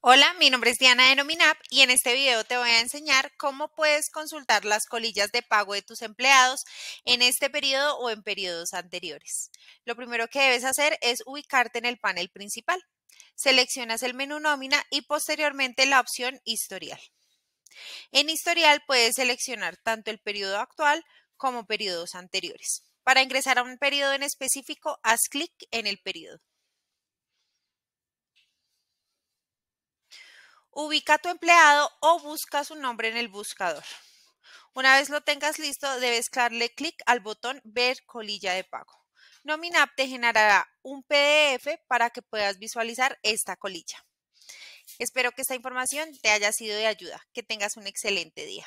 Hola, mi nombre es Diana de Nominap y en este video te voy a enseñar cómo puedes consultar las colillas de pago de tus empleados en este periodo o en periodos anteriores. Lo primero que debes hacer es ubicarte en el panel principal. Seleccionas el menú nómina y posteriormente la opción historial. En historial puedes seleccionar tanto el periodo actual como periodos anteriores. Para ingresar a un periodo en específico, haz clic en el periodo. Ubica a tu empleado o busca su nombre en el buscador. Una vez lo tengas listo, debes darle clic al botón Ver colilla de pago. Nominap te generará un PDF para que puedas visualizar esta colilla. Espero que esta información te haya sido de ayuda. Que tengas un excelente día.